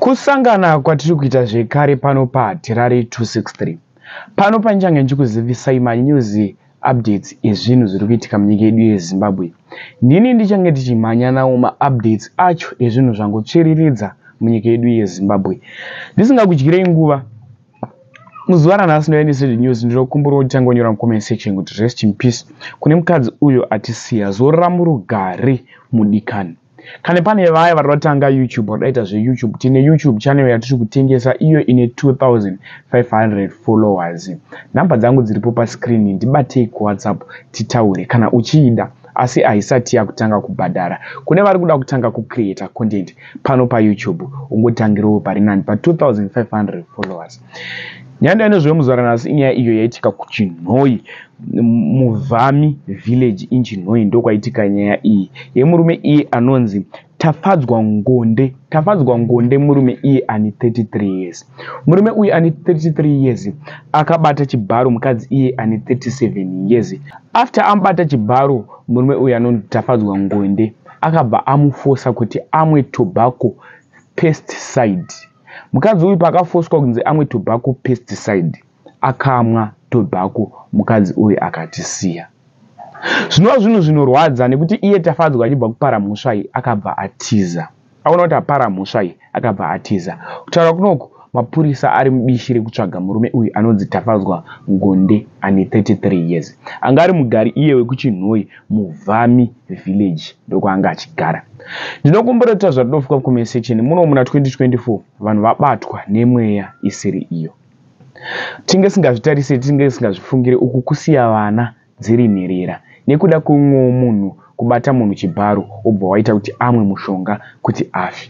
kusangana kwatiri kuita zvekare pano patirari 263 pano panichange ndichikuzivisai manews updates ezvinhu zviri kuitika munyika yedu yezimbabwe ndini ndichange tichimhanya nawo maupdates acho ezvinhu zvangotsviriridza munyika yedu yezimbabwe ndisingakudyirei nguva muzuva ranhasi ndoanesed news ndinokumbura kuti tangonyora mucomment section kuti rest in peace kune mukadzi uyo atisiya zorora murugare mudikani kana pane vaya vari vatanga youtube vatidaita zveyoutube tine youtube channel yatiri kutengesa iyo ine 2500 followers nhamba dzangu dziripo pascrini ndibatei kuwhatsapp titaure kana uchiida asi haisati yakutanga kubhadhara kune vari kuda kutanga kucreata content pano payoutube ungotangirawo pari nani pa2500 followers nyanda yanezvemuzaranasi inyaya iyo yaitika kuchinhoi muvami village inchinhoi ndokwaitika nyaya iyi yemurume iye anonzi tafadzwa ngonde tafadzwa ngonde murume iye ani 33 years murume uyu ani 33 years akabata chibharo mukadzi iye ani 37 years after amubata chibharo murume uyu anonzi tafadzwa ngonde akabva amufosa kuti amwe tobacco pesticide mukadzi uyu paakafoswa kunzi amwe tobaco pesticide akamwa tobaco mukadzi uyu akatisiya zvinova zvinhu zvinorwadza nekuti iye tafadzwa achibva kupara mhosva iyi akabva atiza aona kuti apara mhosva iyi akabva atiza kutaura kunoku mapurisa ari mubishi rekutsvaga murume uyu anonzi tafadzwa ngonde ane 33 years anga ari mugari iye wekuchinhoi muvami village ndokwaanga achigara ndinokomboreta zvatinofuka kumesecheni muno muna 2024 vanhu vabatwa nemweya isiri iyo tinge singazvitarisi tinge singazvifungiri uku kusiya vana dziri nherera nekuda kwemwewo munhu kubata munhu chibharo obva waita kuti amwe mushonga kuti afi